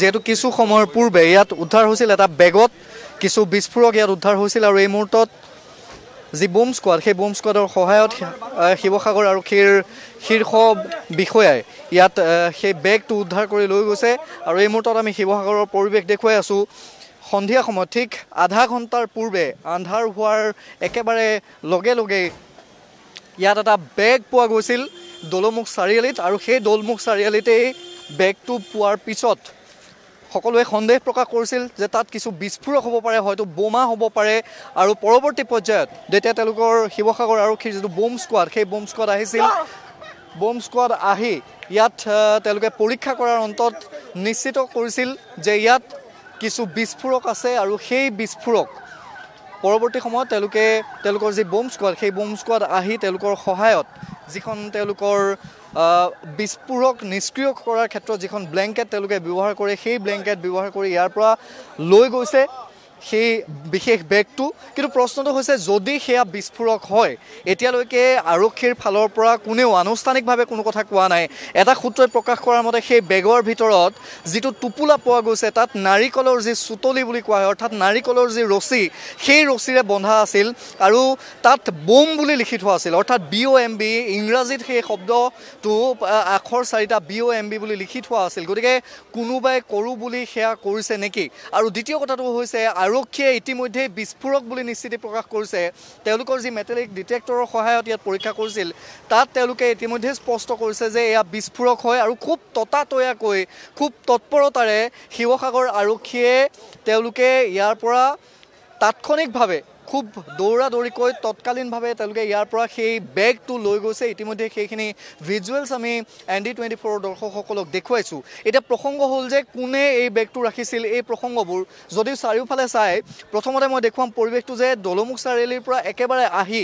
যিহেতু কিছু সময়ৰ পূৰ্বে ইয়াত উদ্ধাৰ হৈছিল এটা বেগত কিছু বিস্ফোৰক ইয়াত উদ্ধাৰ হৈছিল আৰু এই মুহূৰ্তত যি বোম স্কোৱাড সেই বোম স্কোৱাডৰ সহায়ত শিৱসাগৰ আৰক্ষীৰ শীৰ্ষ বিষয়াই ইয়াত সেই বেগটো উদ্ধাৰ কৰি লৈ গৈছে আৰু এই মুহূৰ্তত আমি শিৱসাগৰৰ পৰিৱেশ দেখুৱাই আছোঁ সন্ধিয়া সময়ত ঠিক আধা ঘণ্টাৰ পূৰ্বে আন্ধাৰ হোৱাৰ একেবাৰে লগে লগেই ইয়াত এটা বেগ পোৱা গৈছিল দলমুখ চাৰিআলিত আৰু সেই দলমুখ চাৰিআলিতেই বেগটো পোৱাৰ পিছত সকলোৱে সন্দেহ প্ৰকাশ কৰিছিল যে তাত কিছু বিস্ফোৰক হ'ব পাৰে হয়তো বোমা হ'ব পাৰে আৰু পৰৱৰ্তী পৰ্যায়ত যেতিয়া তেওঁলোকৰ শিৱসাগৰ আৰক্ষীৰ যিটো বোম স্কোৱাড সেই বোম স্কোৱাড আহিছিল বোম স্কোৱাড আহি ইয়াত তেওঁলোকে পৰীক্ষা কৰাৰ অন্তত নিশ্চিত কৰিছিল যে ইয়াত কিছু বিস্ফোৰক আছে আৰু সেই বিস্ফোৰক পৰৱৰ্তী সময়ত তেওঁলোকে তেওঁলোকৰ যি বোম স্কোৱাড সেই বোম স্কোৱাড আহি তেওঁলোকৰ সহায়ত যিখন তেওঁলোকৰ বিস্ফোৰক নিষ্ক্ৰিয় কৰাৰ ক্ষেত্ৰত যিখন ব্লেংকেট তেওঁলোকে ব্যৱহাৰ কৰে সেই ব্লেংকেট ব্যৱহাৰ কৰি ইয়াৰ পৰা লৈ গৈছে সেই বিশেষ বেগটো কিন্তু প্ৰশ্নটো হৈছে যদি সেয়া বিস্ফোৰক হয় এতিয়ালৈকে আৰক্ষীৰ ফালৰ পৰা কোনেও আনুষ্ঠানিকভাৱে কোনো কথা কোৱা নাই এটা সূত্ৰই প্ৰকাশ কৰাৰ মতে সেই বেগৰ ভিতৰত যিটো টোপোলা পোৱা গৈছে তাত নাৰিকলৰ যি চুতলি বুলি কোৱা হয় অৰ্থাৎ নাৰিকলৰ যি ৰছী সেই ৰছীৰে বন্ধা আছিল আৰু তাত বোম বুলি লিখি থোৱা আছিল অৰ্থাৎ বি অ' এম বি ইংৰাজীত সেই শব্দটো আখৰ চাৰিটা বি অ' এম বি বুলি লিখি থোৱা আছিল গতিকে কোনোবাই কৰোঁ বুলি সেয়া কৰিছে নেকি আৰু দ্বিতীয় কথাটো হৈছে আৰু আৰক্ষীয়ে ইতিমধ্যে বিস্ফোৰক বুলি নিশ্চিতি প্ৰকাশ কৰিছে তেওঁলোকৰ যি মেটেলিক ডিটেক্টৰৰ সহায়ত ইয়াত পৰীক্ষা কৰিছিল তাত তেওঁলোকে ইতিমধ্যে স্পষ্ট কৰিছে যে এয়া বিস্ফোৰক হয় আৰু খুব ততাতৈয়াকৈ খুব তৎপৰতাৰে শিৱসাগৰ আৰক্ষীয়ে তেওঁলোকে ইয়াৰ পৰা তাৎক্ষণিকভাৱে খুব দৌৰা দৌৰিকৈ তৎকালীনভাৱে তেওঁলোকে ইয়াৰ পৰা সেই বেগটো লৈ গৈছে ইতিমধ্যে সেইখিনি ভিজুৱেলছ আমি এন ডি টুৱেণ্টি ফ'ৰৰ দৰ্শকসকলক দেখুৱাইছোঁ এতিয়া প্ৰসংগ হ'ল যে কোনে এই বেগটো ৰাখিছিল এই প্ৰসংগবোৰ যদি চাৰিওফালে চাই প্ৰথমতে মই দেখুৱাম পৰিৱেশটো যে দলমুখ চাৰিআলিৰ পৰা একেবাৰে আহি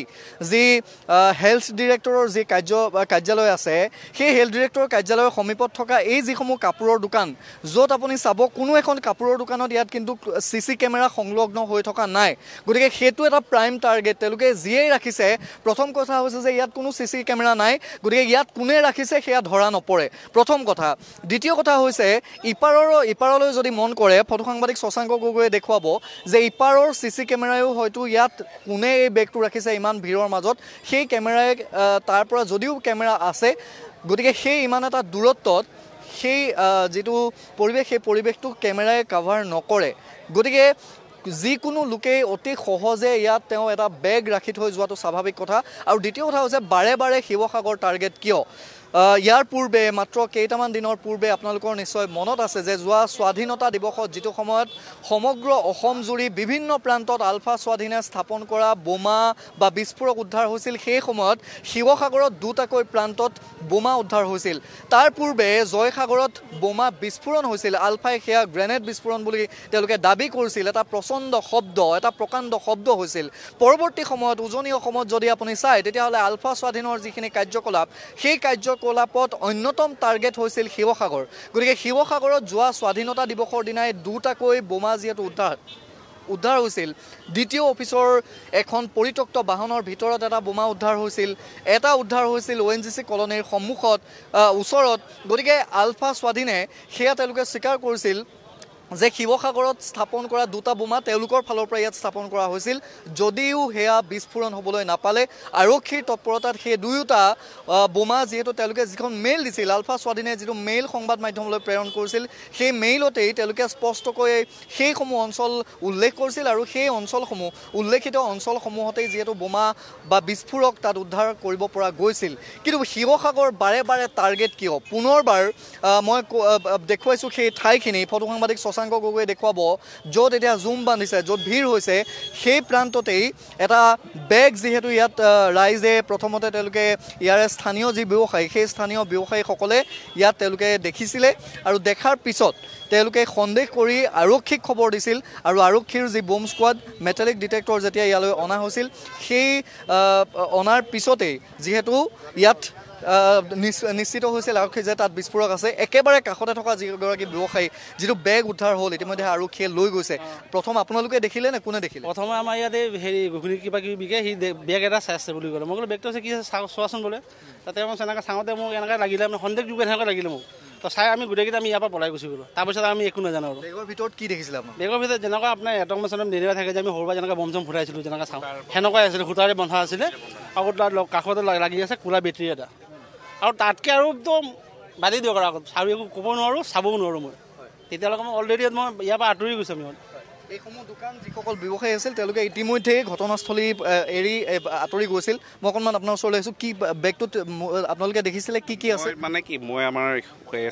যি হেলথ ডিৰেক্টৰৰ যি কাৰ্য কাৰ্যালয় আছে সেই হেলথ ডিৰেক্টৰৰ কাৰ্যালয়ৰ সমীপত থকা এই যিসমূহ কাপোৰৰ দোকান য'ত আপুনি চাব কোনো এখন কাপোৰৰ দোকানত ইয়াত কিন্তু চি চি কেমেৰা সংলগ্ন হৈ থকা নাই গতিকে সেই সেইটো এটা প্ৰাইম টাৰ্গেট তেওঁলোকে যিয়েই ৰাখিছে প্ৰথম কথা হৈছে যে ইয়াত কোনো চি চি কেমেৰা নাই গতিকে ইয়াত কোনে ৰাখিছে সেয়া ধৰা নপৰে প্ৰথম কথা দ্বিতীয় কথা হৈছে ইপাৰৰ ইপাৰলৈ যদি মন কৰে ফটো সাংবাদিক শশাংক গগৈয়ে দেখুৱাব যে ইপাৰৰ চি চি কেমেৰাইও হয়তো ইয়াত কোনে এই বেগটো ৰাখিছে ইমান ভিৰৰ মাজত সেই কেমেৰাই তাৰ পৰা যদিও কেমেৰা আছে গতিকে সেই ইমান এটা দূৰত্বত সেই যিটো পৰিৱেশ সেই পৰিৱেশটো কেমেৰাই কাভাৰ নকৰে গতিকে যিকোনো লোকেই অতি সহজে ইয়াত তেওঁ এটা বেগ ৰাখি থৈ যোৱাটো স্বাভাৱিক কথা আৰু দ্বিতীয় কথা হৈছে বাৰে বাৰে শিৱসাগৰ টাৰ্গেট কিয় ইয়াৰ পূৰ্বে মাত্ৰ কেইটামান দিনৰ পূৰ্বে আপোনালোকৰ নিশ্চয় মনত আছে যে যোৱা স্বাধীনতা দিৱসত যিটো সময়ত সমগ্ৰ অসম জুৰি বিভিন্ন প্ৰান্তত আলফা স্বাধীনে স্থাপন কৰা বোমা বা বিস্ফোৰক উদ্ধাৰ হৈছিল সেই সময়ত শিৱসাগৰত দুটাকৈ প্ৰান্তত বোমা উদ্ধাৰ হৈছিল তাৰ পূৰ্বে জয়সাগৰত বোমা বিস্ফোৰণ হৈছিল আলফাই সেয়া গ্ৰেনেড বিস্ফোৰণ বুলি তেওঁলোকে দাবী কৰিছিল এটা প্ৰচণ্ড শব্দ এটা প্ৰকাণ্ড শব্দ হৈছিল পৰৱৰ্তী সময়ত উজনি অসমত যদি আপুনি চায় তেতিয়াহ'লে আলফা স্বাধীনৰ যিখিনি কাৰ্যকলাপ সেই কাৰ্য কাৰ্যকলাপত অন্যতম টাৰ্গেট হৈছিল শিৱসাগৰ গতিকে শিৱসাগৰত যোৱা স্বাধীনতা দিৱসৰ দিনাই দুটাকৈ বোমা যিহেতু উদ্ধাৰ উদ্ধাৰ হৈছিল দ্বিতীয় অফিচৰ এখন পৰিত্যক্ত বাহনৰ ভিতৰত এটা বোমা উদ্ধাৰ হৈছিল এটা উদ্ধাৰ হৈছিল অ' এন জি চি কলনীৰ সন্মুখত ওচৰত গতিকে আলফা স্বাধীনে সেয়া তেওঁলোকে স্বীকাৰ কৰিছিল যে শিৱসাগৰত স্থাপন কৰা দুটা বোমা তেওঁলোকৰ ফালৰ পৰা ইয়াত স্থাপন কৰা হৈছিল যদিও সেয়া বিস্ফোৰণ হ'বলৈ নাপালে আৰক্ষীৰ তৎপৰতাত সেই দুয়োটা বোমা যিহেতু তেওঁলোকে যিখন মেইল দিছিল আলফা স্বাধীনে যিটো মেইল সংবাদ মাধ্যমলৈ প্ৰেৰণ কৰিছিল সেই মেইলতেই তেওঁলোকে স্পষ্টকৈ সেইসমূহ অঞ্চল উল্লেখ কৰিছিল আৰু সেই অঞ্চলসমূহ উল্লেখিত অঞ্চলসমূহতেই যিহেতু বোমা বা বিস্ফোৰক তাত উদ্ধাৰ কৰিব পৰা গৈছিল কিন্তু শিৱসাগৰ বাৰে বাৰে টাৰ্গেট কিয় পুনৰবাৰ মই দেখুৱাইছোঁ সেই ঠাইখিনি ফটো সাংবাদিক শশান শশাংক গগৈয়ে দেখুৱাব য'ত এতিয়া জুম বান্ধিছে য'ত ভিৰ হৈছে সেই প্ৰান্ততেই এটা বেগ যিহেতু ইয়াত ৰাইজে প্ৰথমতে তেওঁলোকে ইয়াৰে স্থানীয় যি ব্যৱসায়ী সেই স্থানীয় ব্যৱসায়ীসকলে ইয়াত তেওঁলোকে দেখিছিলে আৰু দেখাৰ পিছত তেওঁলোকে সন্দেহ কৰি আৰক্ষীক খবৰ দিছিল আৰু আৰক্ষীৰ যি বোম স্কোৱাড মেটেলিক ডিটেক্টৰ যেতিয়া ইয়ালৈ অনা হৈছিল সেই অনাৰ পিছতেই যিহেতু ইয়াত নিশ্চিত হৈছিল আৰক্ষী যে তাত বিস্ফোৰক আছে একেবাৰে কাষতে থকা যিগৰাকী ব্যৱসায়ী যিটো বেগ উদ্ধাৰ হ'ল ইতিমধ্যে আৰক্ষীয়ে লৈ গৈছে প্ৰথম আপোনালোকে দেখিলে নে কোনে দেখিলে প্ৰথমে আমাৰ ইয়াতে হেৰি ঘূৰি কিবা কিবি বিকে সি বেগ এটা চাই আছে বুলি ক'লে মই বোলো বেগটো আছে কি আছে চোৱাচোন বোলে তাতে মই এনেকৈ চাওঁতে মোক এনেকৈ লাগিলে মানে সন্দেহ যোগে এনেকৈ লাগিলে মোক তো চাই আমি গোটেইকেইটা আমি ইয়াৰ পৰা পলাই গুচি গ'লোঁ তাৰপিছত আমি একো নাজানো আৰু বেগৰ ভিতৰত কি দেখিছিলে আপোনাৰ বেগৰ ভিতৰত যেনেকুৱা আপোনাৰ এটক মেচন নেনেবা থাকে যে আমি সৰু যেনেকৈ বম চম ফুটাইছিলোঁ যেনেকৈ চাওঁ সেনেকুৱাই আছিলে সূতাৰে বন্ধা আছিলে আৰু তাত কাষতে লাগি আছে কোলা বেটেৰী এটা আৰু তাতকৈ আৰু একদম বাদেই দিয়ক আৰু চাৰি একো ক'ব নোৱাৰোঁ চাবও নোৱাৰোঁ মই তেতিয়ালৈকে মই অলৰেডি মই ইয়াৰ পৰা আঁতৰি গৈছোঁ আমি এইসমূহ দোকান যিসকল ব্যৱসায়ী আছিল তেওঁলোকে ইতিমধ্যেই ঘটনাস্থলী এৰি আঁতৰি গৈছিল মই অকণমান আপোনাৰ ওচৰলৈ আহিছোঁ কি বেগটোত আপোনালোকে দেখিছিলে কি কি আছে মানে কি মই আমাৰ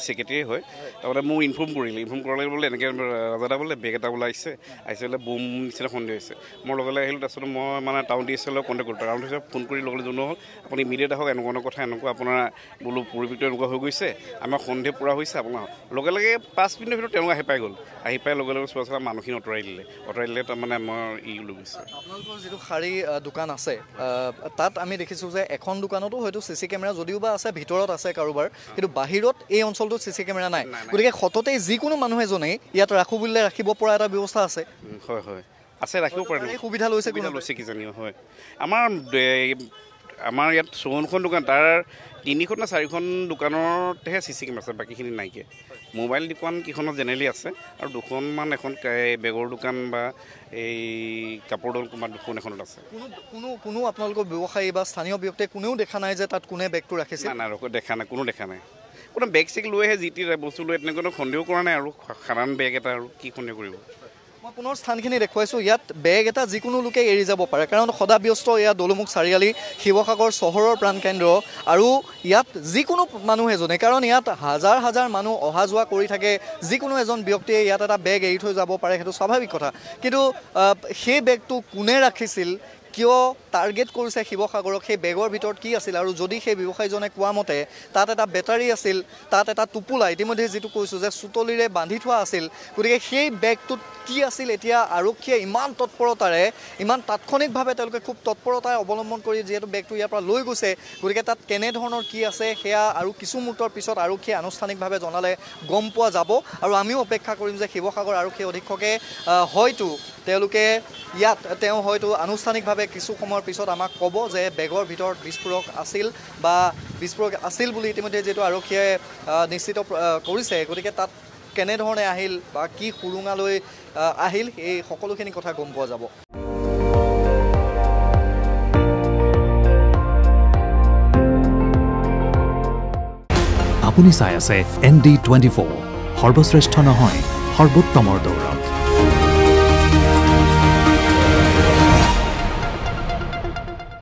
ছেক্ৰেটেৰী হয় তাৰমানে মোক ইনফৰ্ম কৰিলে ইনফৰ্ম কৰাৰ লগে লগে বোলে এনেকৈ ৰাজাদা বোলে বেগ এটা ওলাইছে আহিছে বোলে বোম নিচিনা সন্দেহ হৈছে মোৰ লগে লগে আহিলোঁ তাৰপিছত মই মানে টাউন ডি এছ এলৰ কণ্টেক্ট কৰিলোঁ town D S L phone কৰি লগে লগে জনোৱা হ'ল আপুনি ইমিডিয়েট আহক এনেকুৱা এনেকুৱা কথা এনেকুৱা আপোনাৰ বোলো পৰিৱেশটো এনেকুৱা হৈ গৈছে আমাৰ সন্দেহ পূৰা হৈছে আপোনাৰ লগে লগে পাঁচ মিনিটৰ ভিতৰত তেওঁলোকে আহি পাই গ'ল আহি পাই লগে লগে চোৱা চোৱা মানুহখিনি আঁতৰাই অথৰাই দিলে তাৰমানে আমাৰ ই লগিছে আপোনালোকৰ যিটো শাৰী দোকান আছে তাত আমি দেখিছোঁ যে এখন দোকানতো হয়তো চি চি কেমেৰা যদিও বা আছে ভিতৰত আছে কাৰোবাৰ কিন্তু বাহিৰত এই অঞ্চলটোত চি চি কেমেৰা নাই গতিকে সততেই যিকোনো মানুহ এজনেই ইয়াত ৰাখো বুলিলে ৰাখিব পৰা এটা ব্যৱস্থা আছে হয় হয় আছে ৰাখিব পাৰে সুবিধা লৈছে সুবিধা লৈছে কিজানি হয় আমাৰ আমাৰ ইয়াত চৌৱনখন দোকান তাৰ তিনিখন নে চাৰিখন দোকানতহে চি চি কেমেৰা আছে বাকীখিনি নাইকিয়া মোবাইল দোকান দোকানকেইখনত জেনেৰেলি আছে আৰু দুখনমান এখন বেগৰ দোকান বা এই কাপোৰ দোকান দুখন এখনত আছে কোনো কোনো আপোনালোকৰ ব্যৱসায়ী বা স্থানীয় ব্যক্তিয়ে কোনেও দেখা নাই যে তাত কোনে বেগটো ৰাখিছে নাই নাই দেখা নাই কোনো দেখা নাই কোনো বেগ চেগ লৈহে যি টি বস্তু লৈ তেনেকুৱা সন্দেহ কৰা নাই আৰু সাধাৰণ বেগ এটা আৰু কি সন্দেহ কৰিব মই পুনৰ স্থানখিনি দেখুৱাইছোঁ ইয়াত বেগ এটা যিকোনো লোকে এৰি যাব পাৰে কাৰণ সদাব্যস্ত ব্যস্ত এয়া দলুমুখ চাৰিআলি শিৱসাগৰ চহৰৰ প্ৰাণকেন্দ্ৰ আৰু ইয়াত যিকোনো মানুহ এজনে কাৰণ ইয়াত হাজাৰ হাজাৰ মানুহ অহা যোৱা কৰি থাকে যিকোনো এজন ব্যক্তিয়ে ইয়াত এটা বেগ এৰি থৈ যাব পাৰে সেইটো স্বাভাৱিক কথা কিন্তু সেই বেগটো কোনে ৰাখিছিল কিয় টাৰ্গেট কৰিছে শিবসাগৰক সেই বেগৰ ভিতৰত কি আছিল আৰু যদি সেই ব্যৱসায়ীজনে কোৱা মতে তাত এটা বেটাৰী আছিল তাত এটা টোপোলা ইতিমধ্যে যিটো কৈছোঁ যে চুতলিৰে বান্ধি থোৱা আছিল গতিকে সেই বেগটোত কি আছিল এতিয়া আৰক্ষীয়ে ইমান তৎপৰতাৰে ইমান তাৎক্ষণিকভাৱে তেওঁলোকে খুব অৱলম্বন কৰি যিহেতু বেগটো ইয়াৰ পৰা লৈ গৈছে গতিকে তাত কেনেধৰণৰ কি আছে সেয়া আৰু কিছু মুহূৰ্তৰ পিছত আৰক্ষীয়ে আনুষ্ঠানিকভাৱে জনালে গম পোৱা যাব আৰু আমিও অপেক্ষা কৰিম যে শিৱসাগৰ আৰক্ষী অধীক্ষকে হয়তো তেওঁলোকে ইয়াত তেওঁ হয়তো আনুষ্ঠানিকভাৱে কিছু সময়েৰ ঘটনাৰ পিছত আমাক ক'ব যে বেগৰ ভিতৰত বিস্ফোৰক আছিল বা বিস্ফোৰক আছিল বুলি ইতিমধ্যে যিহেতু আৰক্ষীয়ে নিশ্চিত কৰিছে গতিকে তাত কেনেধৰণে আহিল বা কি সুৰুঙালৈ আহিল এই সকলোখিনি কথা গম পোৱা যাব আপুনি চাই আছে এন ডি টুৱেণ্টি ফ'ৰ সৰ্বশ্ৰেষ্ঠ নহয় সৰ্বোত্তমৰ দৌৰত